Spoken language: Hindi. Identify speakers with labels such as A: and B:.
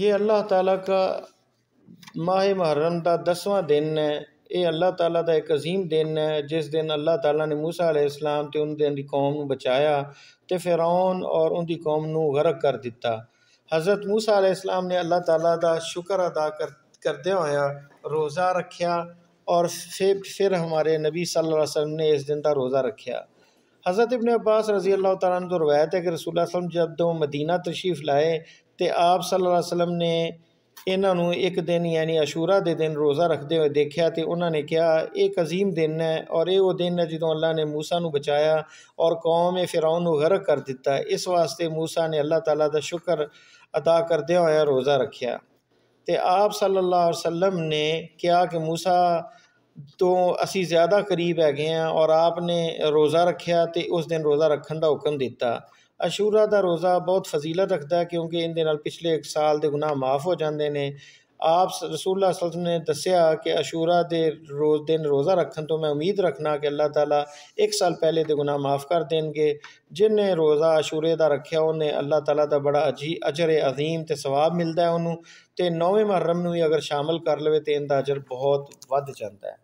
A: ये अल्लाह ताला का माह महरम का दसवां दिन है ये अल्लाह ताला का एक अजीम दिन है जिस दिन अल्लाह ताला ने मूसा अलैहिस्सलाम ते उन दिन की कौम बचाया तो फिर और उनकी कौम नू गर्क कर दिता हज़रत मूसा अलैहिस्सलाम ने अल्लाह ताला का शुक्र अदा कर करद रोज़ा रखिया और फिर फिर हमारे नबी सल वसलम ने इस दिन का रोज़ा रखिया हज़रत इबन अब्बास रज़ी अल्लाह तन तो रवायत है कि रसूल वसलम जब दो मदीना तशरीफ़ लाए तो आप सल्ला वसलम ने इन्हों एक दिन यानी अशूरा दे दिन रोज़ा रखते हुए देखा तो उन्होंने कहा एक अजीम दिन है और ये वो दिन है जो अल्लाह ने मूसा को बचाया और कौम फिराउन गर्क कर दिता इस वास्ते मूसा ने अल्लाह तला का शुक्र अदा करद होया रोज़ा रखा तो आप सल्ला वसलम ने कहा कि मूसा तो असी ज़्यादा करीब है गए हैं और आपने रोज़ा रखिया तो उस दिन रोज़ा रखन का हुक्म दिता अशूरा का रोज़ा बहुत फजीलत रखता है क्योंकि इन पिछले एक साल के गुनाह माफ़ हो जाते हैं आप रसूला सल ने दसिया कि अशूरा दे रोज दिन रोज़ा रखन तो मैं उम्मीद रखना कि अल्लाह ताला एक साल पहले दे गुनाह माफ़ कर देंगे जिन्हें रोज़ा अशूरे का रखा उन्हें अल्लाह ताला दा बड़ा अजी अजर अजीम तो स्वाब मिलता है उन्होंने तो नौवें मुहर्रम भी अगर शामिल कर ले तो इनका अजर बहुत बद जाता है